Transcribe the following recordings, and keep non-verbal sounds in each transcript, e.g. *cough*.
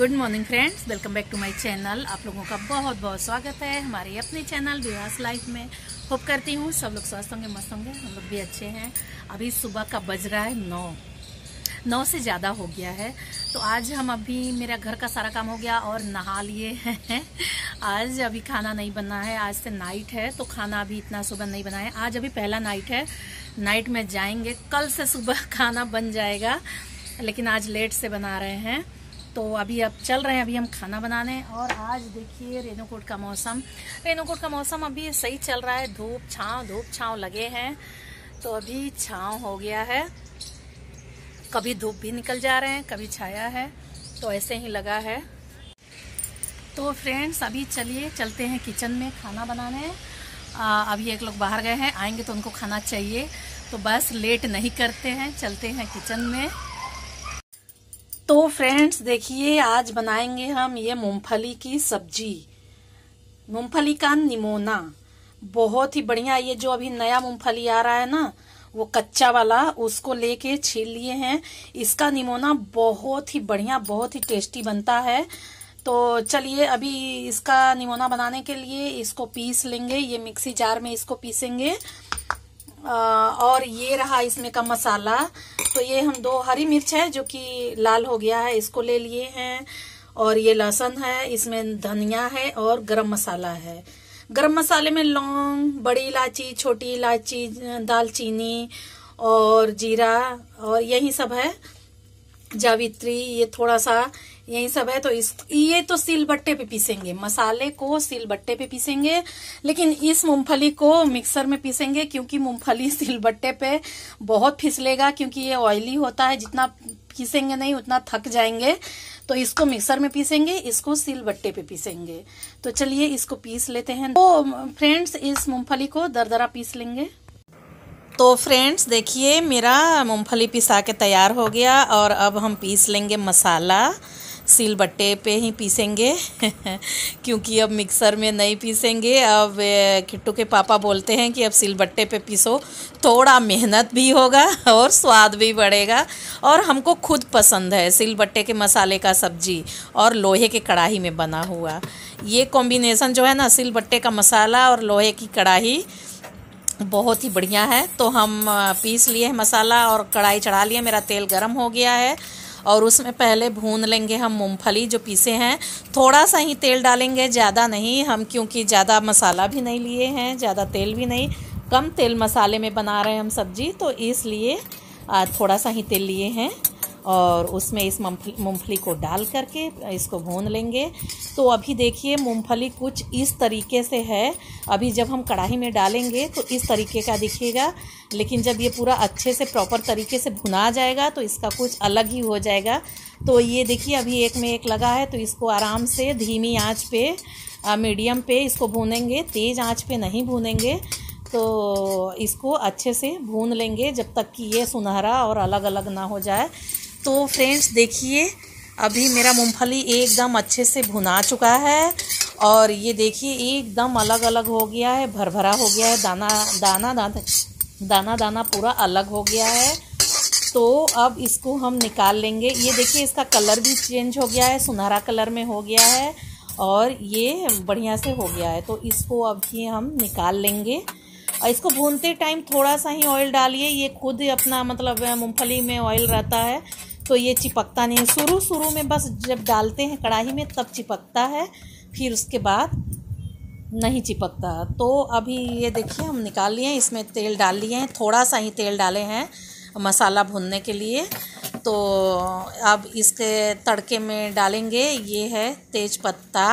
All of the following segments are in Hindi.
good morning friends welcome back to my channel आप लोगों का बहुत बहुत स्वागत है हमारे अपने चैनल विवास लाइफ में होप करती हूँ सब लोग स्वस्थ होंगे मस्त होंगे हम लोग भी अच्छे हैं अभी सुबह का बज रहा है नौ नौ से ज़्यादा हो गया है तो आज हम अभी मेरा घर का सारा काम हो गया और नहा लिए हैं आज अभी खाना नहीं बना है आज से नाइट है तो खाना अभी इतना सुबह नहीं बना है आज अभी पहला नाइट है नाइट में जाएंगे कल से सुबह *laughs* खाना बन जाएगा लेकिन आज लेट से बना रहे हैं तो अभी अब चल रहे हैं अभी हम खाना बनाने और आज देखिए रेनूकोट का मौसम रेनूकोट का मौसम अभी सही चल रहा है धूप छाँव धूप छाँव लगे हैं तो अभी छाँव हो गया है कभी धूप भी निकल जा रहे हैं कभी छाया है तो ऐसे ही लगा है तो फ्रेंड्स अभी चलिए चलते हैं किचन में खाना बनाने आ, अभी एक लोग बाहर गए हैं आएंगे तो उनको खाना चाहिए तो बस लेट नहीं करते हैं चलते हैं किचन में तो फ्रेंड्स देखिए आज बनाएंगे हम ये मूंगफली की सब्जी मूंगफली का निमोना बहुत ही बढ़िया ये जो अभी नया मूंगफली आ रहा है ना वो कच्चा वाला उसको लेके छील लिए हैं इसका निमोना बहुत ही बढ़िया बहुत ही टेस्टी बनता है तो चलिए अभी इसका निमोना बनाने के लिए इसको पीस लेंगे ये मिक्सी जार में इसको पीसेंगे और ये रहा इसमें का मसाला तो ये हम दो हरी मिर्च है जो कि लाल हो गया है इसको ले लिए हैं और ये लहसुन है इसमें धनिया है और गरम मसाला है गरम मसाले में लौंग बड़ी इलायची छोटी इलायची दालचीनी और जीरा और यही सब है जावित्री ये थोड़ा सा यही सब है तो इस ये तो सिल बट्टे पे पीसेंगे मसाले को सिल बट्टे पे पीसेंगे लेकिन इस मूंगफली को मिक्सर में पीसेंगे क्योंकि मूंगफली *laughs* सिल बट्टे पे बहुत फिसलेगा क्योंकि ये ऑयली होता है जितना पीसेंगे नहीं उतना थक जाएंगे तो इसको मिक्सर में पीसेंगे इसको सिल बट्टे पे पीसेंगे तो चलिए इसको पीस लेते हैं तो फ्रेंड्स इस मूंगफली को दरदरा पीस लेंगे तो फ्रेंड्स देखिए मेरा मूंगफली पिसा के तैयार हो गया और अब हम पीस लेंगे मसाला सिल बट्टे पे ही पीसेंगे *laughs* क्योंकि अब मिक्सर में नहीं पीसेंगे अब किट्टू के पापा बोलते हैं कि अब सिल बट्टे पे पीसो थोड़ा मेहनत भी होगा और स्वाद भी बढ़ेगा और हमको खुद पसंद है सिल बट्टे के मसाले का सब्जी और लोहे के कढ़ाई में बना हुआ ये कॉम्बिनेसन जो है ना सिल बट्टे का मसाला और लोहे की कढ़ाई बहुत ही बढ़िया है तो हम पीस लिए मसाला और कढ़ाई चढ़ा लिए मेरा तेल गर्म हो गया है और उसमें पहले भून लेंगे हम मूंगफली जो पीसे हैं थोड़ा सा ही तेल डालेंगे ज़्यादा नहीं हम क्योंकि ज़्यादा मसाला भी नहीं लिए हैं ज़्यादा तेल भी नहीं कम तेल मसाले में बना रहे हैं हम सब्ज़ी तो इसलिए थोड़ा सा ही तेल लिए हैं और उसमें इस मूंगफली को डाल करके इसको भून लेंगे तो अभी देखिए मूंगफली कुछ इस तरीके से है अभी जब हम कढ़ाई में डालेंगे तो इस तरीके का दिखेगा लेकिन जब ये पूरा अच्छे से प्रॉपर तरीके से भुना जाएगा तो इसका कुछ अलग ही हो जाएगा तो ये देखिए अभी एक में एक लगा है तो इसको आराम से धीमी आँच पे मीडियम पे इसको भूनेंगे तेज़ आँच पर नहीं भूनेंगे तो इसको अच्छे से भून लेंगे जब तक कि ये सुनहरा और अलग अलग ना हो जाए तो फ्रेंड्स देखिए अभी मेरा मूंगफली एकदम अच्छे से भुना चुका है और ये देखिए एकदम अलग अलग हो गया है भर भरा हो गया है दाना दाना दाना दाना दाना पूरा अलग हो गया है तो अब इसको हम निकाल लेंगे ये देखिए इसका कलर भी चेंज हो गया है सुनहरा कलर में हो गया है और ये बढ़िया से हो गया है तो इसको अभी हम निकाल लेंगे और इसको भूनते टाइम थोड़ा सा ही ऑयल डालिए ये खुद अपना मतलब मूँगफली में ऑयल रहता है तो ये चिपकता नहीं शुरू शुरू में बस जब डालते हैं कढ़ाई में तब चिपकता है फिर उसके बाद नहीं चिपकता तो अभी ये देखिए हम निकाल लिए इसमें तेल डाल लिए हैं थोड़ा सा ही तेल डाले हैं मसाला भुनने के लिए तो अब इसके तड़के में डालेंगे ये है तेज पत्ता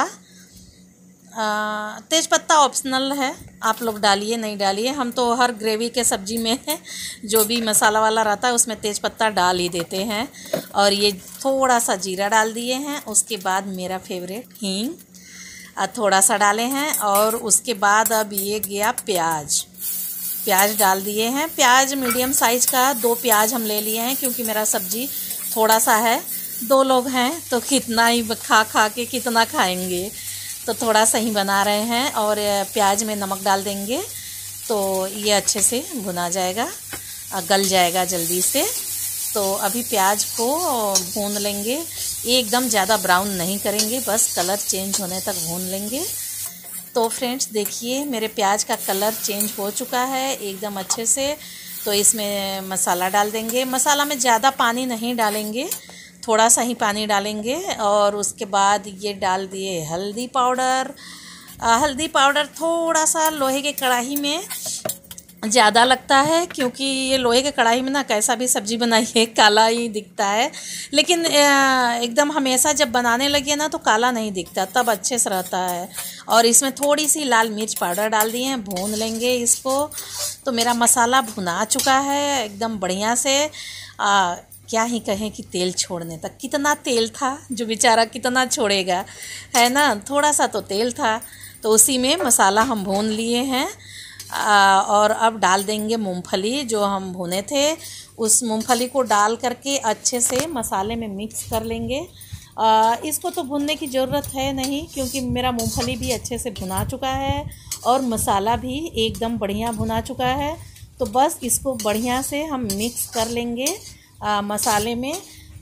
तेज़पत्ता ऑप्शनल है आप लोग डालिए नहीं डालिए हम तो हर ग्रेवी के सब्ज़ी में जो भी मसाला वाला रहता है उसमें तेज़पत्ता डाल ही देते हैं और ये थोड़ा सा जीरा डाल दिए हैं उसके बाद मेरा फेवरेट हींग थोड़ा सा डाले हैं और उसके बाद अब ये गया प्याज प्याज डाल दिए हैं प्याज मीडियम साइज़ का दो प्याज हम ले लिए हैं क्योंकि मेरा सब्ज़ी थोड़ा सा है दो लोग हैं तो कितना ही खा खा के कितना खाएंगे तो थोड़ा सा ही बना रहे हैं और प्याज में नमक डाल देंगे तो ये अच्छे से भुना जाएगा गल जाएगा जल्दी से तो अभी प्याज को भून लेंगे एकदम ज़्यादा ब्राउन नहीं करेंगे बस कलर चेंज होने तक भून लेंगे तो फ्रेंड्स देखिए मेरे प्याज का कलर चेंज हो चुका है एकदम अच्छे से तो इसमें मसाला डाल देंगे मसाला में ज़्यादा पानी नहीं डालेंगे थोड़ा सा ही पानी डालेंगे और उसके बाद ये डाल दिए हल्दी पाउडर हल्दी पाउडर थोड़ा सा लोहे के कढ़ाई में ज़्यादा लगता है क्योंकि ये लोहे के कढ़ाई में ना कैसा भी सब्जी बनाइए काला ही दिखता है लेकिन एकदम हमेशा जब बनाने लगे ना तो काला नहीं दिखता तब अच्छे से रहता है और इसमें थोड़ी सी लाल मिर्च पाउडर डाल दिए हैं भून लेंगे इसको तो मेरा मसाला भुना चुका है एकदम बढ़िया से आ, क्या ही कहें कि तेल छोड़ने तक कितना तेल था जो बेचारा कितना छोड़ेगा है ना थोड़ा सा तो तेल था तो उसी में मसाला हम भून लिए हैं आ, और अब डाल देंगे मूंगफली जो हम भुने थे उस मूंगफली को डाल करके अच्छे से मसाले में मिक्स कर लेंगे आ, इसको तो भुनने की ज़रूरत है नहीं क्योंकि मेरा मूंगफली भी अच्छे से भुना चुका है और मसाला भी एकदम बढ़िया भुना चुका है तो बस इसको बढ़िया से हम मिक्स कर लेंगे आ, मसाले में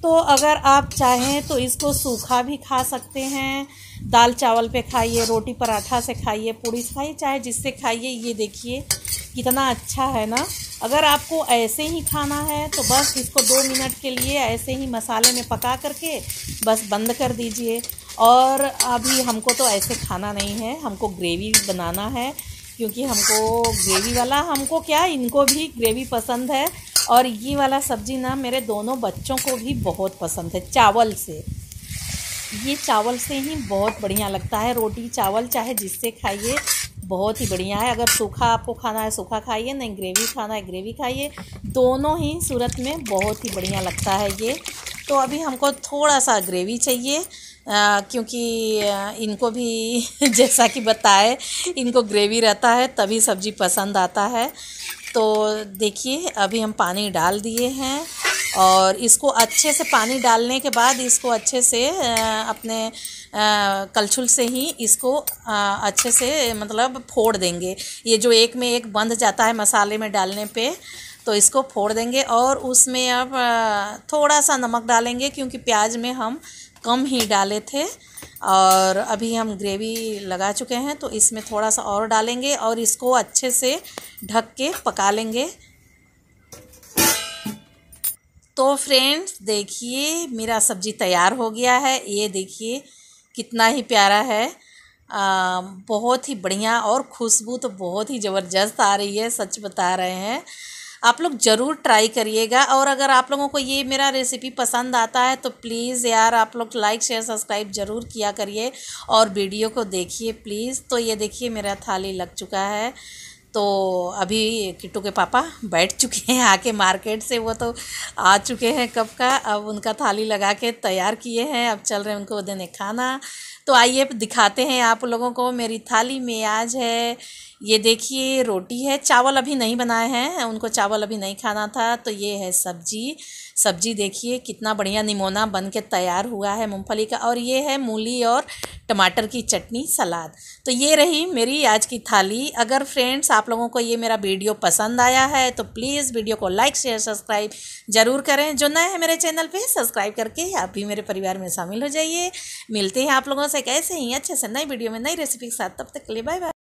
तो अगर आप चाहें तो इसको सूखा भी खा सकते हैं दाल चावल पे खाइए रोटी पराठा से खाइए पूड़ी से खाइए चाहे जिससे खाइए ये देखिए कितना अच्छा है ना अगर आपको ऐसे ही खाना है तो बस इसको दो मिनट के लिए ऐसे ही मसाले में पका करके बस बंद कर दीजिए और अभी हमको तो ऐसे खाना नहीं है हमको ग्रेवी बनाना है क्योंकि हमको ग्रेवी वाला हमको क्या इनको भी ग्रेवी पसंद है और ये वाला सब्ज़ी ना मेरे दोनों बच्चों को भी बहुत पसंद है चावल से ये चावल से ही बहुत बढ़िया लगता है रोटी चावल चाहे जिससे खाइए बहुत ही बढ़िया है अगर सूखा आपको खाना है सूखा खाइए नहीं ग्रेवी खाना है ग्रेवी खाइए दोनों ही सूरत में बहुत ही बढ़िया लगता है ये तो अभी हमको थोड़ा सा ग्रेवी चाहिए आ, क्योंकि इनको भी *laughs* जैसा कि बताए इनको ग्रेवी रहता है तभी सब्ज़ी पसंद आता है तो देखिए अभी हम पानी डाल दिए हैं और इसको अच्छे से पानी डालने के बाद इसको अच्छे से अपने कलछुल से ही इसको अच्छे से मतलब फोड़ देंगे ये जो एक में एक बंध जाता है मसाले में डालने पे तो इसको फोड़ देंगे और उसमें अब थोड़ा सा नमक डालेंगे क्योंकि प्याज में हम कम ही डाले थे और अभी हम ग्रेवी लगा चुके हैं तो इसमें थोड़ा सा और डालेंगे और इसको अच्छे से ढक के पका लेंगे तो फ्रेंड्स देखिए मेरा सब्ज़ी तैयार हो गया है ये देखिए कितना ही प्यारा है आ, बहुत ही बढ़िया और खुशबू तो बहुत ही ज़बरदस्त आ रही है सच बता रहे हैं आप लोग ज़रूर ट्राई करिएगा और अगर आप लोगों को ये मेरा रेसिपी पसंद आता है तो प्लीज़ यार आप लोग लाइक शेयर सब्सक्राइब ज़रूर किया करिए और वीडियो को देखिए प्लीज़ तो ये देखिए मेरा थाली लग चुका है तो अभी किट्टू के पापा बैठ चुके हैं आके मार्केट से वो तो आ चुके हैं कब का अब उनका थाली लगा के तैयार किए हैं अब चल रहे हैं उनको देने खाना तो आइए दिखाते हैं आप लोगों को मेरी थाली में आज है ये देखिए रोटी है चावल अभी नहीं बनाए हैं उनको चावल अभी नहीं खाना था तो ये है सब्जी सब्जी देखिए कितना बढ़िया निमोना बन के तैयार हुआ है मूंगफली का और ये है मूली और टमाटर की चटनी सलाद तो ये रही मेरी आज की थाली अगर फ्रेंड्स आप लोगों को ये मेरा वीडियो पसंद आया है तो प्लीज़ वीडियो को लाइक शेयर सब्सक्राइब ज़रूर करें जो नए हैं मेरे चैनल पे सब्सक्राइब करके आप भी मेरे परिवार में शामिल हो जाइए मिलते हैं आप लोगों से कैसे ही अच्छे से नई वीडियो में नई रेसिपी के साथ तब तक के लिए बाय बाय